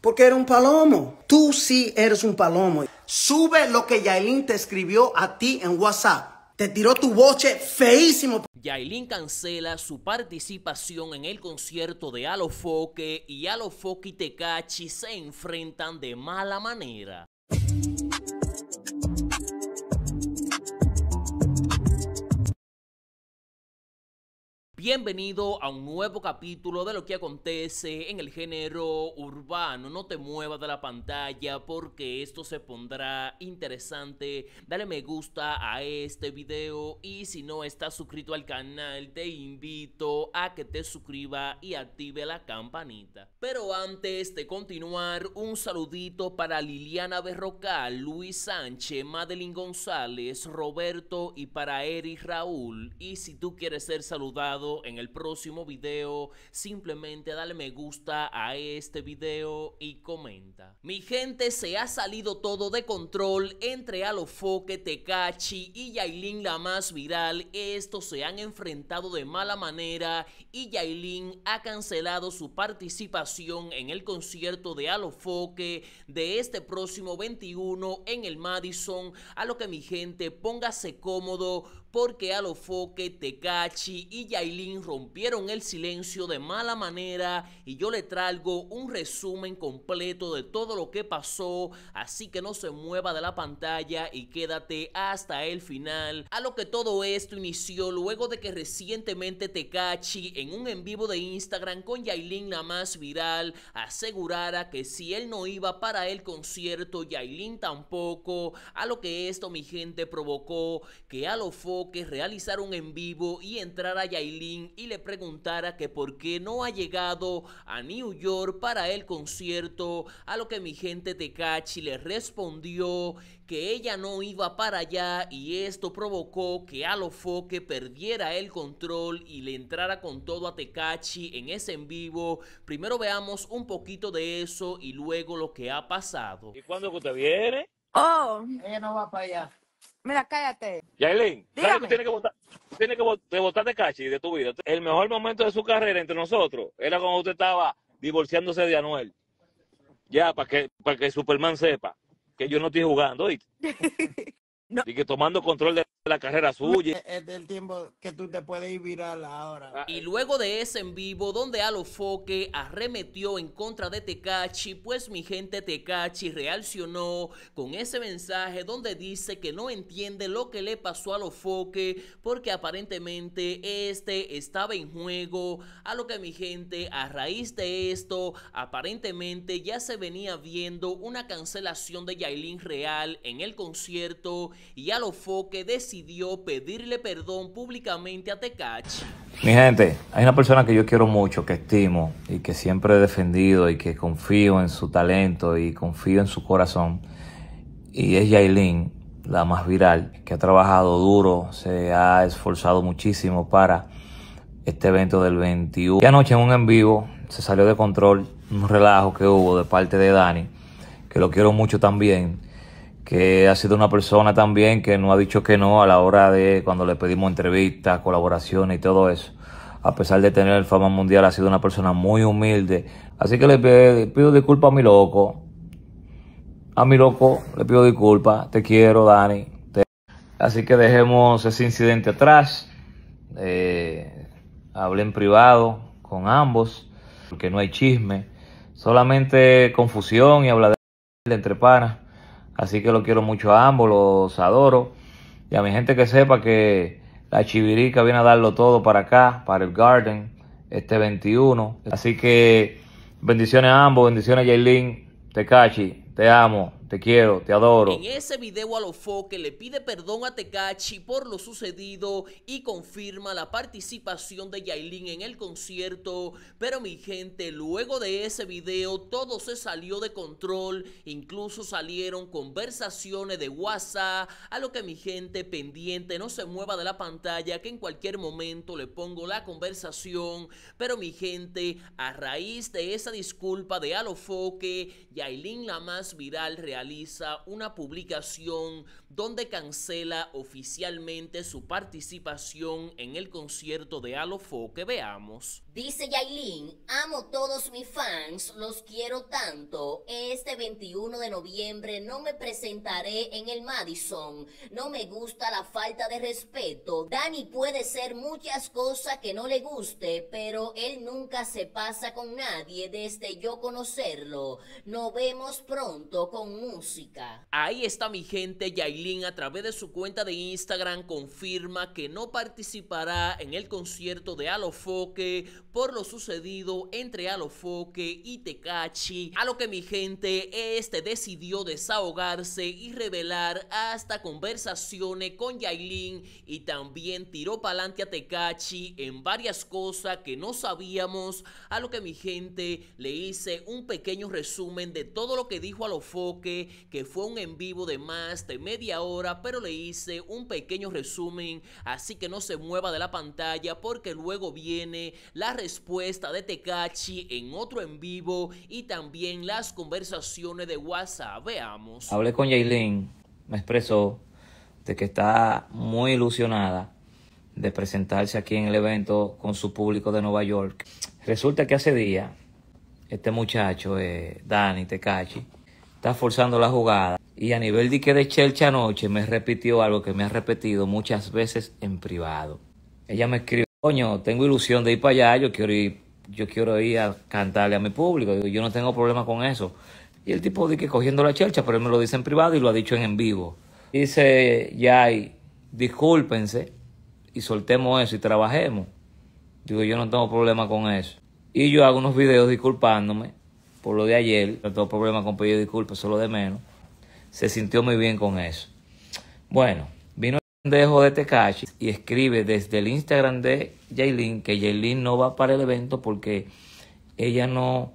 Porque era un palomo. Tú sí eres un palomo. Sube lo que Yailin te escribió a ti en WhatsApp. Te tiró tu boche feísimo. Yailin cancela su participación en el concierto de Alofoque y Alofoque y Tecachi se enfrentan de mala manera. Bienvenido a un nuevo capítulo de lo que acontece en el género urbano. No te muevas de la pantalla porque esto se pondrá interesante. Dale me gusta a este video y si no estás suscrito al canal te invito a que te suscriba y active la campanita. Pero antes de continuar, un saludito para Liliana Berrocal, Luis Sánchez, Madeline González, Roberto y para Eric Raúl. Y si tú quieres ser saludado, en el próximo video. Simplemente dale me gusta a este video y comenta. Mi gente, se ha salido todo de control entre Alofoque, Tecachi y Yailin la más viral. Estos se han enfrentado de mala manera y Yailin ha cancelado su participación en el concierto de Alofoque de este próximo 21 en el Madison. A lo que mi gente, póngase cómodo porque Alofoque, Tecachi y Yailin rompieron el silencio de mala manera y yo le traigo un resumen completo de todo lo que pasó, así que no se mueva de la pantalla y quédate hasta el final. A lo que todo esto inició luego de que recientemente Tecachi en un en vivo de Instagram con Yailin la más viral asegurara que si él no iba para el concierto, Yailin tampoco, a lo que esto mi gente provocó que Alofoque que realizar un en vivo y entrar a Yailin y le preguntara que por qué no ha llegado a New York para el concierto, a lo que mi gente Tecachi le respondió que ella no iba para allá y esto provocó que Alofoque perdiera el control y le entrara con todo a Tecachi en ese en vivo. Primero veamos un poquito de eso y luego lo que ha pasado. ¿Y cuando usted viene? Oh. Ella no va para allá. Mira, cállate. Yailin, sabes que tienes que votar. que de votar de de tu vida. El mejor momento de su carrera entre nosotros era cuando usted estaba divorciándose de Anuel. Ya, para que, para que Superman sepa que yo no estoy jugando, ¿oíste? Y que tomando control de la carrera suya. Es del tiempo que tú te puedes ir viral ahora. Ah, y eh. luego de ese en vivo, donde Alofoque arremetió en contra de Tecachi, pues mi gente Tecachi reaccionó con ese mensaje donde dice que no entiende lo que le pasó a Alofoque, porque aparentemente este estaba en juego. A lo que mi gente, a raíz de esto, aparentemente ya se venía viendo una cancelación de Yailin Real en el concierto y Alofoque decidió decidió pedirle perdón públicamente a Tecachi. Mi gente, hay una persona que yo quiero mucho, que estimo y que siempre he defendido y que confío en su talento y confío en su corazón. Y es Yailin, la más viral, que ha trabajado duro, se ha esforzado muchísimo para este evento del 21. Y anoche en un en vivo se salió de control un relajo que hubo de parte de Dani, que lo quiero mucho también que ha sido una persona también que no ha dicho que no a la hora de cuando le pedimos entrevistas, colaboraciones y todo eso. A pesar de tener el fama mundial, ha sido una persona muy humilde. Así que le pido disculpas a mi loco. A mi loco le pido disculpas. Te quiero, Dani. Así que dejemos ese incidente atrás. Eh, hablé en privado con ambos, porque no hay chisme. Solamente confusión y hablar de entre paras Así que los quiero mucho a ambos, los adoro. Y a mi gente que sepa que la Chivirica viene a darlo todo para acá, para el Garden, este 21. Así que bendiciones a ambos, bendiciones a te cachi te amo. Te quiero, te adoro. En ese video Alofoque le pide perdón a Tekachi por lo sucedido y confirma la participación de Yailin en el concierto. Pero mi gente, luego de ese video todo se salió de control. Incluso salieron conversaciones de WhatsApp. A lo que mi gente pendiente no se mueva de la pantalla que en cualquier momento le pongo la conversación. Pero mi gente, a raíz de esa disculpa de Alofoque, Yailin la más viral real realiza una publicación donde cancela oficialmente su participación en el concierto de Alofo que veamos. Dice Yailin, amo todos mis fans, los quiero tanto. Este 21 de noviembre no me presentaré en el Madison. No me gusta la falta de respeto. Dani puede ser muchas cosas que no le guste, pero él nunca se pasa con nadie desde yo conocerlo. Nos vemos pronto con música. Ahí está mi gente, Yailin a través de su cuenta de Instagram confirma que no participará en el concierto de Alofoque por lo sucedido entre Alofoque y Tecachi, a lo que mi gente, este decidió desahogarse y revelar hasta conversaciones con Yailin y también tiró pa'lante a Tecachi en varias cosas que no sabíamos, a lo que mi gente le hice un pequeño resumen de todo lo que dijo Alofoque, que fue un en vivo de más de media hora, pero le hice un pequeño resumen, así que no se mueva de la pantalla porque luego viene la respuesta de Tekachi en otro en vivo y también las conversaciones de WhatsApp. Veamos. Hablé con Yailin, me expresó de que está muy ilusionada de presentarse aquí en el evento con su público de Nueva York. Resulta que hace día, este muchacho, eh, Dani Tecachi, está forzando la jugada. Y a nivel de que de Chelcha anoche me repitió algo que me ha repetido muchas veces en privado. Ella me escribe coño, tengo ilusión de ir para allá, yo quiero ir, yo quiero ir a cantarle a mi público, yo no tengo problema con eso. Y el tipo dice que cogiendo la chelcha, pero él me lo dice en privado y lo ha dicho en en vivo. Dice, Yay, discúlpense y soltemos eso y trabajemos. Digo, yo no tengo problema con eso. Y yo hago unos videos disculpándome por lo de ayer, no tengo problema con pedir disculpas, solo de menos. Se sintió muy bien con eso. Bueno dejo de Tekashi y escribe desde el Instagram de Jaylin que Jaylin no va para el evento porque ella no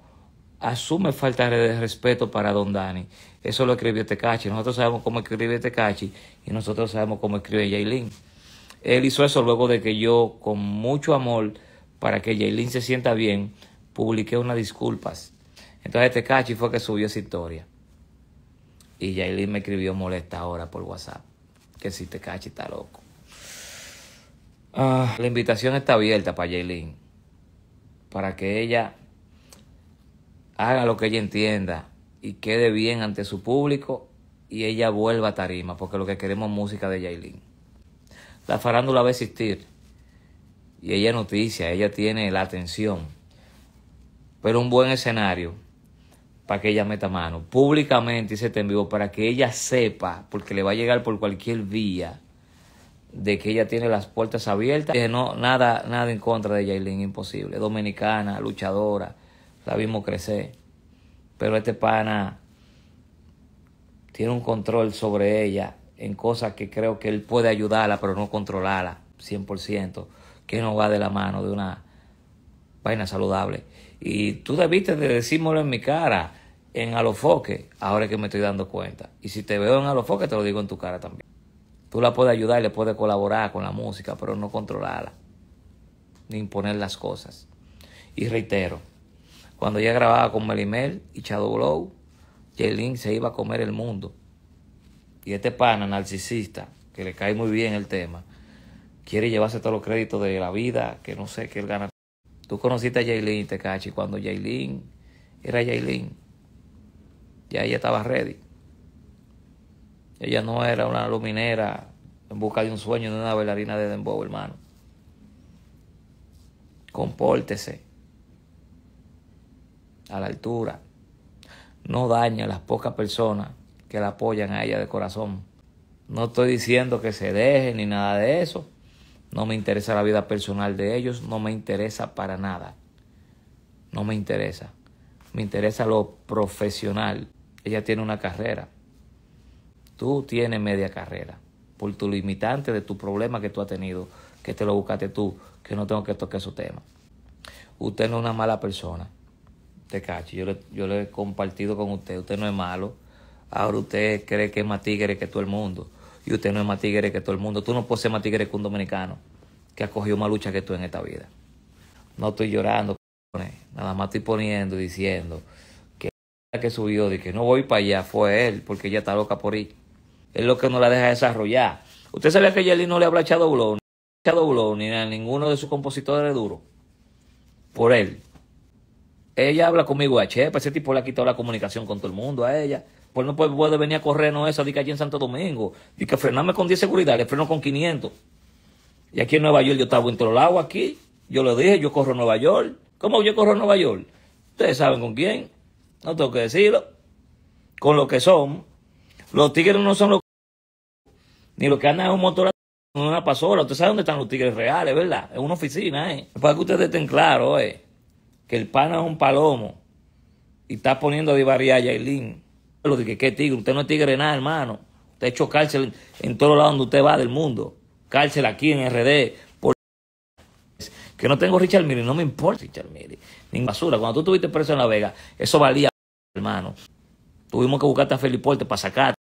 asume falta de respeto para Don Dani. Eso lo escribió Tekashi. Este nosotros sabemos cómo escribe Tekashi este y nosotros sabemos cómo escribe Jaylin. Él hizo eso luego de que yo, con mucho amor, para que Jaylin se sienta bien, publiqué unas disculpas. Entonces Tekashi este fue que subió esa historia. Y Jaylin me escribió molesta ahora por WhatsApp que si te cachi está loco. Ah, la invitación está abierta para Jaylin. Para que ella haga lo que ella entienda y quede bien ante su público y ella vuelva a tarima, porque lo que queremos es música de Jaylin. La farándula va a existir y ella noticia, ella tiene la atención. Pero un buen escenario para que ella meta mano. Públicamente y se te vivo, para que ella sepa, porque le va a llegar por cualquier vía, de que ella tiene las puertas abiertas. Que no, nada, nada en contra de Jailin imposible. Dominicana, luchadora, la vimos crecer. Pero este pana tiene un control sobre ella en cosas que creo que él puede ayudarla, pero no controlarla 100%, que no va de la mano de una vaina saludable. Y tú debiste de decírmelo en mi cara, en alofoque, ahora que me estoy dando cuenta. Y si te veo en alofoque, te lo digo en tu cara también. Tú la puedes ayudar y le puedes colaborar con la música, pero no controlarla, ni imponer las cosas. Y reitero, cuando ya grababa con Melimel y chado Blow, Jelin se iba a comer el mundo. Y este pana narcisista, que le cae muy bien el tema, quiere llevarse todos los créditos de la vida, que no sé, qué él gana. Tú conociste a Jaylin te caché cuando Jaylin era Jaylin. Ya ella estaba ready. Ella no era una luminera en busca de un sueño, de una bailarina de dembow, hermano. Compórtese a la altura. No dañe a las pocas personas que la apoyan a ella de corazón. No estoy diciendo que se deje ni nada de eso. No me interesa la vida personal de ellos, no me interesa para nada. No me interesa. Me interesa lo profesional. Ella tiene una carrera. Tú tienes media carrera. Por tu limitante de tu problema que tú has tenido, que te lo buscaste tú, que no tengo que tocar esos temas. Usted no es una mala persona. Te cacho. Yo le, yo le he compartido con usted. Usted no es malo. Ahora usted cree que es más tigre que todo el mundo. Y usted no es más tigre que todo el mundo. Tú no puedes ser más tigre que un dominicano que ha cogido más lucha que tú en esta vida. No estoy llorando, nada más estoy poniendo, diciendo que la que subió, de que no voy para allá, fue él, porque ella está loca por ir. Es lo que no la deja desarrollar. ¿Usted sabe que Yelly no le habla a ni echado ni a ninguno de sus compositores duro. Por él. Ella habla conmigo a Chepa, ese tipo le ha quitado la comunicación con todo el mundo a ella. Pues no puede venir a correr, no eso, dice que allí en Santo Domingo. Y que frenarme con 10 seguridad, le freno con 500. Y aquí en Nueva York yo estaba en los aquí. Yo le dije, yo corro a Nueva York. ¿Cómo yo corro a Nueva York? Ustedes saben con quién. No tengo que decirlo. Con lo que son. Los tigres no son los ni los que andan en un motor en una pasola. Usted sabe dónde están los tigres reales, ¿verdad? En una oficina, ¿eh? Para que ustedes estén claros, ¿eh? Que el pana es un palomo y está poniendo a y a Yailin. Lo que ¿qué tigre? Usted no es tigre nada, hermano. Usted ha hecho cárcel en todos lados donde usted va del mundo. Cárcel aquí en RD. Que no tengo Richard Miri, no me importa Richard Miri. Ni basura. Cuando tú estuviste preso en La Vega, eso valía, hermano. Tuvimos que buscarte a Felipe Porte para sacar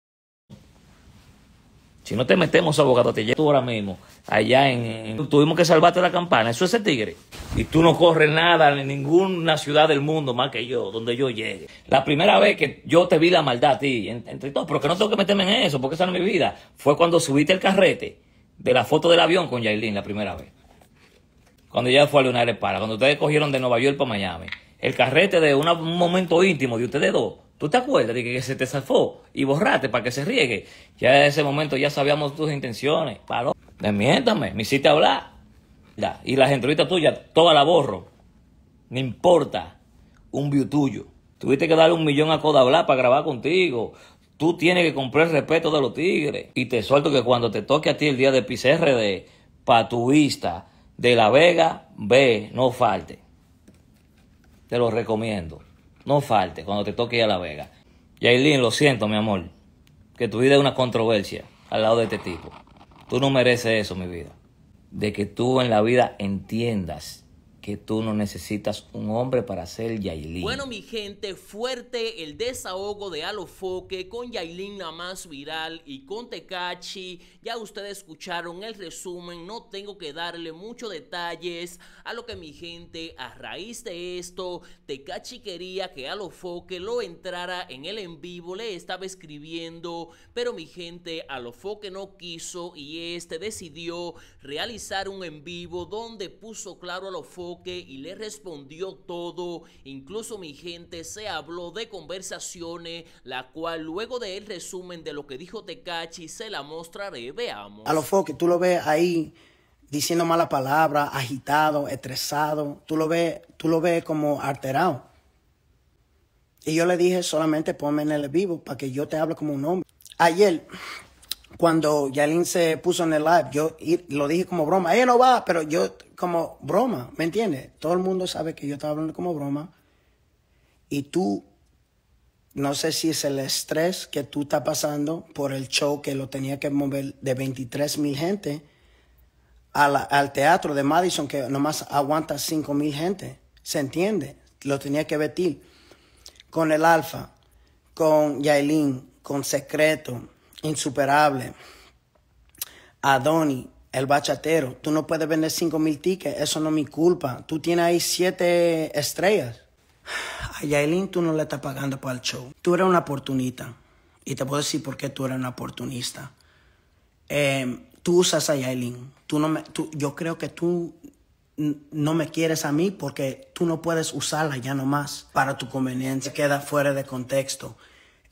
si no te metemos, abogado, te llevo tú ahora mismo. Allá en... Tuvimos que salvarte la campana. Eso es el tigre. Y tú no corres nada en ninguna ciudad del mundo más que yo, donde yo llegue. La primera vez que yo te vi la maldad a ti, entre todos, pero que no tengo que meterme en eso, porque esa no es mi vida, fue cuando subiste el carrete de la foto del avión con Yailin la primera vez. Cuando ella fue a Leonardo Para, cuando ustedes cogieron de Nueva York para Miami. El carrete de un momento íntimo de ustedes dos Tú te acuerdas de que se te zafó y borraste para que se riegue. Ya en ese momento ya sabíamos tus intenciones. Paró. Desmiéntame, me hiciste hablar. Y la entrevistas tuya, toda la borro. No importa. Un view tuyo. Tuviste que darle un millón a Coda Codabla para grabar contigo. Tú tienes que comprar el respeto de los tigres. Y te suelto que cuando te toque a ti el día de PCRD, de tu de La Vega, ve, no falte. Te lo recomiendo. No falte cuando te toque ir a La Vega. Yailin, lo siento, mi amor. Que tu vida es una controversia al lado de este tipo. Tú no mereces eso, mi vida. De que tú en la vida entiendas que tú no necesitas un hombre para ser Yailin. Bueno, mi gente, fuerte el desahogo de Alofoque con Yailin la más viral y con Tecachi. Ya ustedes escucharon el resumen, no tengo que darle muchos detalles a lo que mi gente, a raíz de esto, Tecachi quería que Alofoque lo entrara en el en vivo, le estaba escribiendo, pero mi gente, Alofoque no quiso y este decidió realizar un en vivo donde puso claro a Alofoque y le respondió todo. Incluso mi gente se habló de conversaciones, la cual luego de el resumen de lo que dijo Tecachi se la mostraré. Veamos. A los que tú lo ves ahí diciendo malas palabras, agitado, estresado. Tú lo ves, tú lo ves como alterado. Y yo le dije solamente ponme en el vivo para que yo te hable como un hombre. Ayer cuando Yaelin se puso en el live, yo lo dije como broma, ella no va, pero yo como broma, ¿me entiendes? Todo el mundo sabe que yo estaba hablando como broma. Y tú, no sé si es el estrés que tú estás pasando por el show que lo tenía que mover de 23 mil gente al teatro de Madison, que nomás aguanta 5 mil gente. ¿Se entiende? Lo tenía que vestir con el Alfa, con Yailin, con Secreto insuperable. a Adoni, el bachatero, tú no puedes vender 5 mil tickets, eso no es mi culpa. Tú tienes ahí 7 estrellas. A Yailin tú no le estás pagando para el show. Tú eres una oportunista. Y te puedo decir por qué tú eres una oportunista. Eh, tú usas a Yailin. Tú no me, yo creo que tú no me quieres a mí porque tú no puedes usarla ya nomás para tu conveniencia. Queda fuera de contexto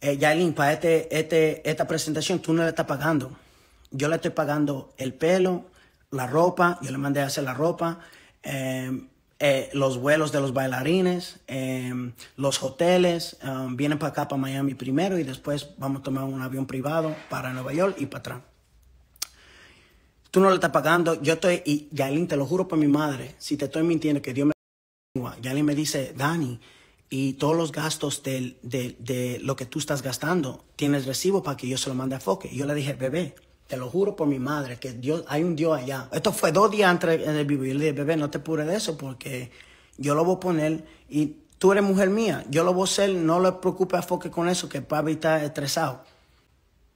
eh, para este, este, esta presentación tú no le estás pagando. Yo le estoy pagando el pelo, la ropa, yo le mandé a hacer la ropa, eh, eh, los vuelos de los bailarines, em, los hoteles, em, vienen para acá, para Miami primero y después vamos a tomar un avión privado para Nueva York y para atrás tú no le estás pagando. Yo estoy, y Yaelin, te lo juro por mi madre, si te estoy mintiendo, que Dios me... Yaelin me dice, Dani, y todos los gastos de, lo que tú estás gastando, tienes recibo para que yo se lo mande a Foque. Y yo le dije, bebé, te lo juro por mi madre, que Dios, hay un Dios allá. Esto fue dos días antes en el vivir Yo le dije, bebé, no te apures de eso porque yo lo voy a poner y tú eres mujer mía, yo lo voy a hacer, no le preocupes a Foque con eso, que papi está estresado.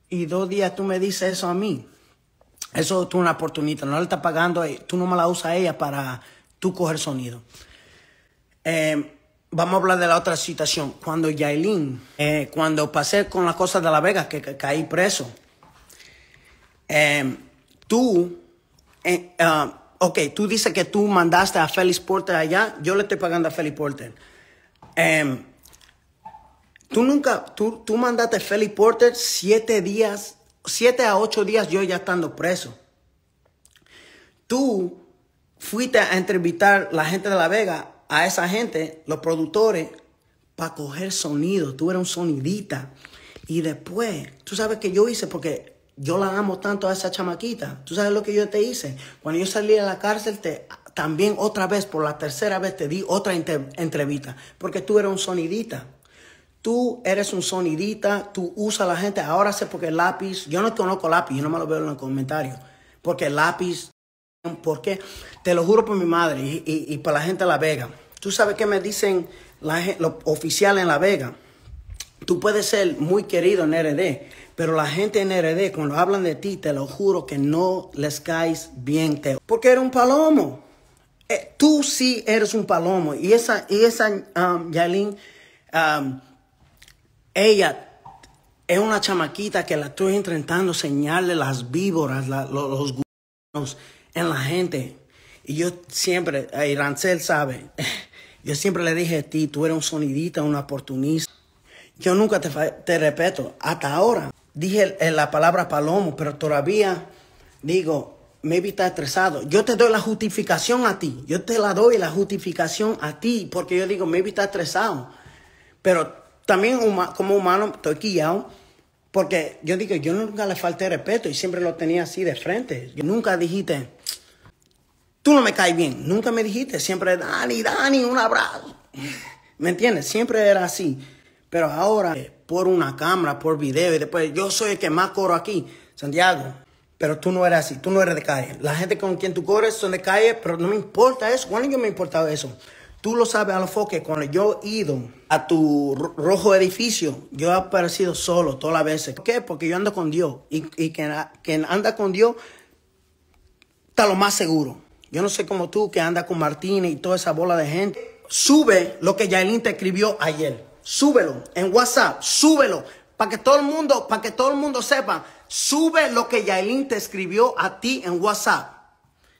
Y dos días tú me dices eso a mí. Eso es una oportunidad, no le está pagando, eh, tú no me la usas a ella para tú coger sonido. Eh, Vamos a hablar de la otra situación. Cuando Yailin, eh, cuando pasé con las cosas de La Vega, que, caí preso, em, tú, eh, ah, ok, tú dices que tú mandaste a Félix Porter allá, yo le estoy pagando a Félix Porter. Em, tú nunca, tú, tú mandaste a Félix Porter siete días, siete a ocho días yo ya estando preso. Tú fuiste a entrevistar a la gente de La Vega a esa gente, los productores, para coger sonido. Tú eras un sonidita. Y después, tú sabes que yo hice porque yo la amo tanto a esa chamaquita. Tú sabes lo que yo te hice. Cuando yo salí de la cárcel, te, también otra vez, por la tercera vez, te di otra entrevista. Porque tú eras un sonidita. Tú eres un sonidita, tú usas a la gente. Ahora sé porque el lápiz, yo no conozco lápiz, yo no me lo veo en los comentarios. Porque el lápiz porque te lo juro por mi madre y, por la gente de La Vega. Tú sabes que me dicen la, los oficiales en La Vega. Tú puedes ser muy querido en RD, pero la gente en RD, cuando hablan de ti, te lo juro que no les caes bien. Te... Porque eres un palomo. Eh, tú sí eres un palomo. Y esa, y esa um, um ella es una chamaquita que la estoy intentando señalarle las víboras, los, los en la gente. Y yo siempre, y Rancel sabe, yo siempre le dije a ti, tú eres un sonidita un oportunista. Yo nunca te, te respeto, hasta ahora. Dije la palabra palomo, pero todavía digo, me está estresado. Yo te doy la justificación a ti. Yo te la doy la justificación a ti. Porque yo digo, me está estresado. Pero también como humano estoy quillado. Porque yo digo, yo nunca le falté respeto y siempre lo tenía así de frente. Yo nunca dijiste, tú no me caes bien. Nunca me dijiste, siempre, Dani, Dani, un abrazo. ¿Me entiendes? Siempre era así. Pero ahora, eh, por una cámara, por video, y después, yo soy el que más coro aquí, Santiago. Pero tú no eres así, tú no eres de calle. La gente con quien tú corres son de calle, pero no me importa eso. ¿Cuándo yo me importaba eso? Tú lo sabes a lo cuando yo he ido a tu rojo edificio, yo he aparecido solo todas las veces. ¿Por qué? Porque yo ando con Dios. Y, quien anda con Dios está lo más seguro. Yo no sé cómo tú que anda con Martínez y toda esa bola de gente. Sube lo que Yaelin te escribió ayer. Súbelo en WhatsApp, súbelo para que todo el mundo, para que todo el mundo sepa, sube lo que Yaelin te escribió a ti en WhatsApp.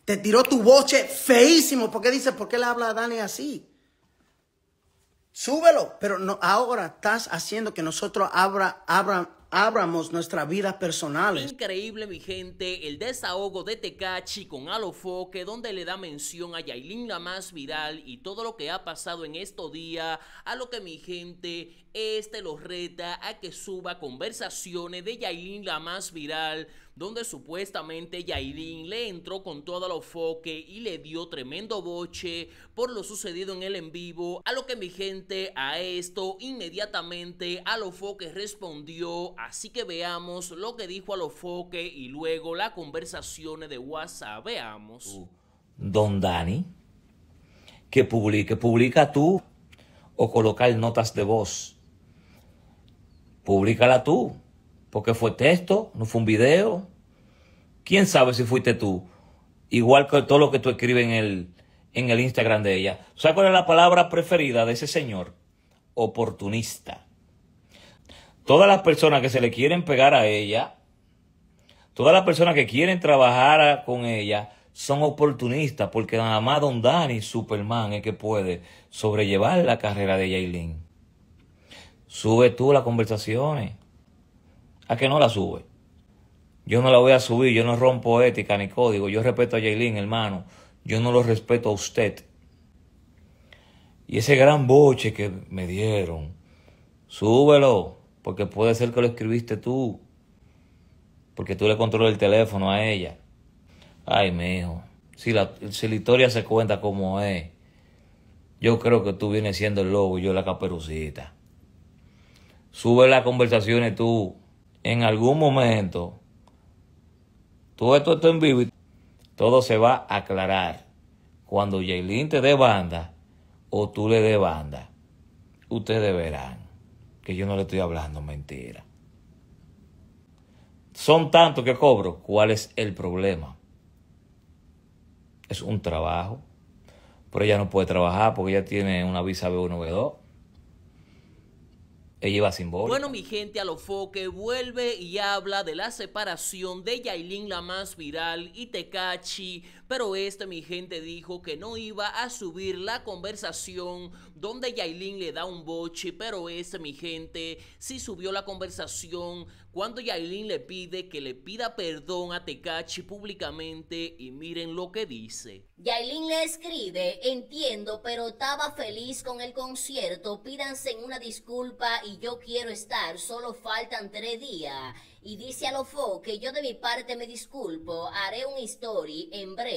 Te tiró tu boche feísimo qué dices? ¿por qué le habla a Dani así? Súbelo, pero no, ahora estás haciendo que nosotros abra, abramos nuestras vidas personales. Increíble, mi gente, el desahogo de Tecachi con Alofoque, donde le da mención a Yailin más viral y todo lo que ha pasado en estos días, a lo que mi gente, este los reta a que suba conversaciones de Yailin más viral donde supuestamente Jairín le entró con todo lo foque y le dio tremendo boche por lo sucedido en el en vivo, a lo que mi gente a esto inmediatamente a lo foque respondió, así que veamos lo que dijo a Lofoque y luego la conversaciones de WhatsApp, veamos. Don Dani, que publique, publica tú o colocar notas de voz. Públicala tú. Porque fue texto, no fue un video. ¿Quién sabe si fuiste tú? Igual que todo lo que tú escribes en el, en el Instagram de ella. ¿Sabes cuál es la palabra preferida de ese señor? Oportunista. Todas las personas que se le quieren pegar a ella, todas las personas que quieren trabajar con ella, son oportunistas porque nada más Don Dani, Superman, es que puede sobrellevar la carrera de Yailin. Sube tú las conversaciones a que no la sube. Yo no la voy a subir, yo no rompo ética ni código, yo respeto a Jaylin, hermano, yo no lo respeto a usted. Y ese gran boche que me dieron, súbelo, porque puede ser que lo escribiste tú, porque tú le controlas el teléfono a ella. Ay, mi hijo, si la, si la historia se cuenta como es, yo creo que tú vienes siendo el lobo y yo la caperucita. Sube las conversaciones tú en algún momento, todo esto, está en vivo, todo se va a aclarar. Cuando Jaylin te dé banda o tú le dé banda, ustedes verán que yo no le estoy hablando mentira. Son tantos que cobro. ¿Cuál es el problema? Es un trabajo. Pero ella no puede trabajar porque ella tiene una visa B1B2. Ella iba voz. Bueno, mi gente, a lo foque vuelve y habla de la separación de Yailin, la más viral, y Tecachi pero este, mi gente, dijo que no iba a subir la conversación donde Yailin le da un boche, pero este, mi gente, sí subió la conversación cuando Yailin le pide que le pida perdón a Tekachi públicamente y miren lo que dice. Yailin le escribe, entiendo, pero estaba feliz con el concierto, pídanse una disculpa y yo quiero estar, solo faltan tres días. Y dice a Lofo que yo de mi parte me disculpo, haré un story en breve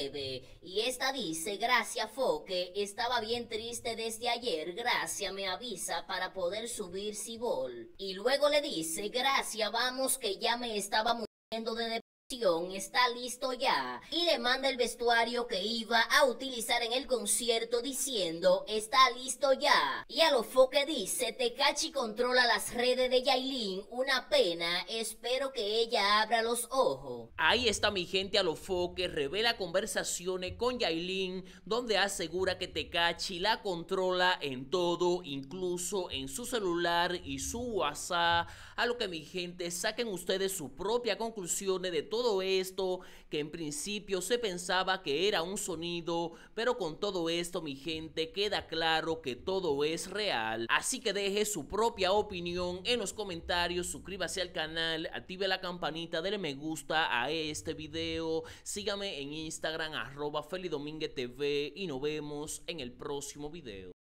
y esta dice, gracias Foque, estaba bien triste desde ayer, gracias me avisa para poder subir Cibol. Y luego le dice, gracias vamos que ya me estaba muriendo de está listo ya y le manda el vestuario que iba a utilizar en el concierto diciendo está listo ya y a lo foque dice Tecachi controla las redes de Yailin una pena espero que ella abra los ojos ahí está mi gente a lo foque revela conversaciones con Yailin donde asegura que Tecachi la controla en todo incluso en su celular y su WhatsApp a lo que mi gente saquen ustedes su propia conclusión de todo todo esto que en principio se pensaba que era un sonido, pero con todo esto mi gente queda claro que todo es real. Así que deje su propia opinión en los comentarios, suscríbase al canal, active la campanita, dele me gusta a este video, sígame en Instagram arroba TV y nos vemos en el próximo video.